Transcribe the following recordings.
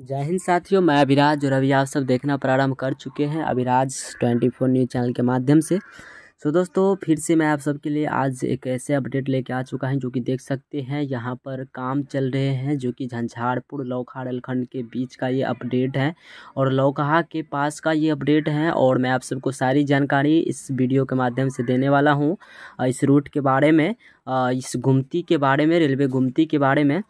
जय हिंद साथियों मैं अभिराज और अभी आप सब देखना प्रारंभ कर चुके हैं Abhiraj twenty four news channel के माध्यम से सो so, दोस्तों फिर से मैं आप सबके लिए आज एक ऐसे अपडेट लेके आ चुका हूँ जो कि देख सकते हैं यहाँ पर काम चल रहे हैं जो कि झंझारपुर लौखा रेलखंड के बीच का ये अपडेट है और लौकहा के पास का ये अपडेट है और मैं आप सबको सारी जानकारी इस वीडियो के माध्यम से देने वाला हूँ इस रूट के बारे में इस गुमती के बारे में रेलवे गुमती के बारे में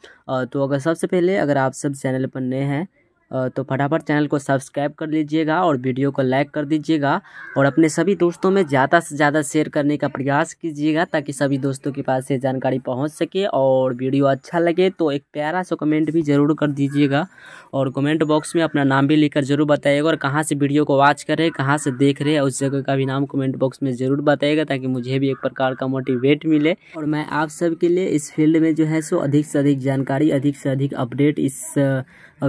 तो अगर सबसे पहले अगर आप सब चैनल पर नए हैं तो फटाफट चैनल को सब्सक्राइब कर लीजिएगा और वीडियो को लाइक कर दीजिएगा और अपने सभी दोस्तों में ज़्यादा से ज़्यादा शेयर करने का प्रयास कीजिएगा ताकि सभी दोस्तों के पास ये जानकारी पहुँच सके और वीडियो अच्छा लगे तो एक प्यारा सा कमेंट भी ज़रूर कर दीजिएगा और कमेंट बॉक्स में अपना नाम भी लिख ज़रूर बताइएगा और कहाँ से वीडियो को वॉच कर रहे कहाँ से देख रहे हैं उस जगह का भी नाम कमेंट बॉक्स में ज़रूर बताइएगा ताकि मुझे भी एक प्रकार का मोटिवेट मिले और मैं आप सबके लिए इस फील्ड में जो है सो अधिक से अधिक जानकारी अधिक से अधिक अपडेट इस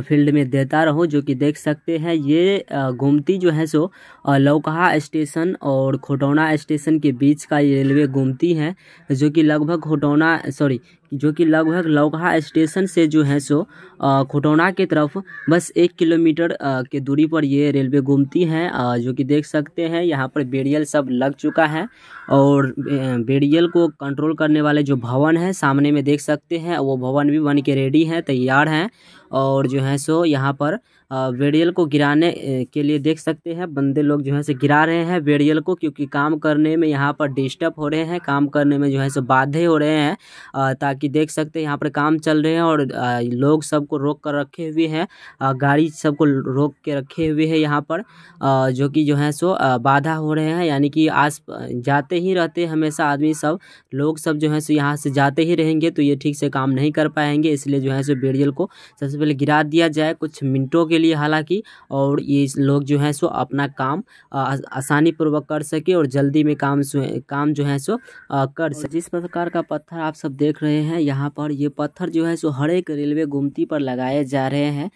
फील्ड में देता रहूँ जो कि देख सकते हैं ये गुमती जो है सो लौकहा स्टेशन और खोटौना स्टेशन के बीच का ये रेलवे गुमती है जो कि लगभग खोटौना सॉरी जो कि लगभग लौकहा स्टेशन से जो है सो खोटौना के तरफ बस एक किलोमीटर के दूरी पर ये रेलवे घूमती है जो कि देख सकते हैं यहाँ पर बेरियल सब लग चुका है और बेरियल को कंट्रोल करने वाले जो भवन है सामने में देख सकते हैं वो भवन भी बन के रेडी हैं तैयार हैं और जो है सो यहाँ पर वेरियल को गिराने के लिए देख सकते हैं बंदे लोग जो है सो गिरा रहे हैं वेरियल को क्योंकि काम करने में यहाँ पर डिस्टर्ब हो रहे हैं काम करने में जो है सो बाधे हो रहे हैं ताकि देख सकते हैं यहाँ पर काम चल रहे हैं और लोग सबको रोक कर रखे हुए हैं गाड़ी सबको रोक के रखे हुए है यहाँ पर जो कि जो है सो बाधा हो रहे हैं यानी कि आस जाते ही रहते हमेशा आदमी सब लोग सब जो है सो यहाँ से जाते ही रहेंगे तो ये ठीक से काम नहीं कर पाएंगे इसलिए जो है सो बेड़ियल को सबसे पहले गिरा दिया जाए कुछ मिनटों के लिए हालांकि और ये लोग जो है सो अपना काम आसानी पूर्वक कर सके और जल्दी में काम काम जो है सो कर सके जिस प्रकार का पत्थर आप सब देख रहे हैं यहाँ पर ये पत्थर जो है सो हर एक रेलवे गुमती पर लगाए जा रहे हैं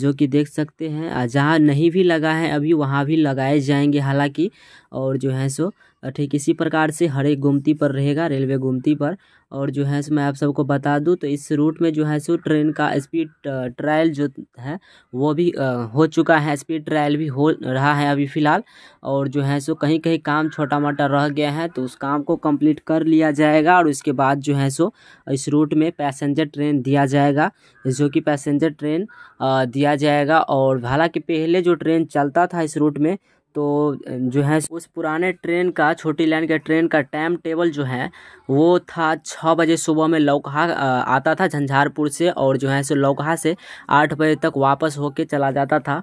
जो कि देख सकते हैं जहाँ नहीं भी लगा है अभी वहाँ भी लगाए जाएंगे हालांकि और जो है सो ठीक इसी प्रकार से हर एक गोमती पर रहेगा रेलवे गोमती पर और जो है मैं आप सबको बता दूं तो इस रूट में जो है सो ट्रेन का स्पीड ट्रायल जो है वो भी हो चुका है स्पीड ट्रायल भी हो रहा है अभी फ़िलहाल और जो है सो कहीं कहीं काम छोटा मोटा रह गया है तो उस काम को कंप्लीट कर लिया जाएगा और उसके बाद जो है सो इस रूट में पैसेंजर ट्रेन दिया जाएगा जो कि पैसेंजर ट्रेन दिया जाएगा और हालांकि पहले जो ट्रेन चलता था इस रूट में तो जो है उस पुराने ट्रेन का छोटी लाइन के ट्रेन का टाइम टेबल जो है वो था छः बजे सुबह में लौकहा आता था झंझारपुर से और जो है सो लौकहा से आठ बजे तक वापस होके चला जाता था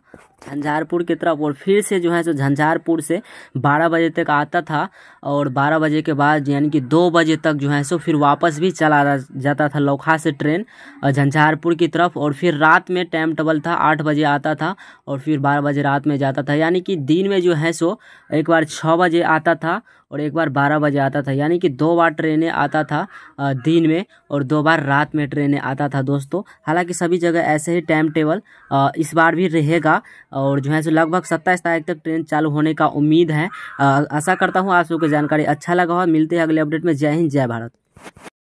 झंझारपुर की तरफ और फिर से जो है सो झंझारपुर से 12 बजे तक आता था और 12 बजे के बाद यानी कि 2 बजे तक जो है सो फिर वापस भी चला जाता था लौखा से ट्रेन झंझारपुर की तरफ और फिर रात में टाइम टेबल था 8 बजे आता था और फिर 12 बजे रात में जाता था यानी कि दिन में जो है सो एक बार छः बजे आता था और एक बार बारह बजे आता था यानी कि दो बार ट्रेनें आता था दिन में और दो बार रात में ट्रेनें आता था दोस्तों हालांकि सभी जगह ऐसे ही टाइम टेबल इस बार भी रहेगा और जो है सो लगभग सत्ताईस तारीख तक ट्रेन चालू होने का उम्मीद है आशा करता हूँ आप सबको जानकारी अच्छा लगा हो मिलते हैं अगले अपडेट में जय हिंद जय भारत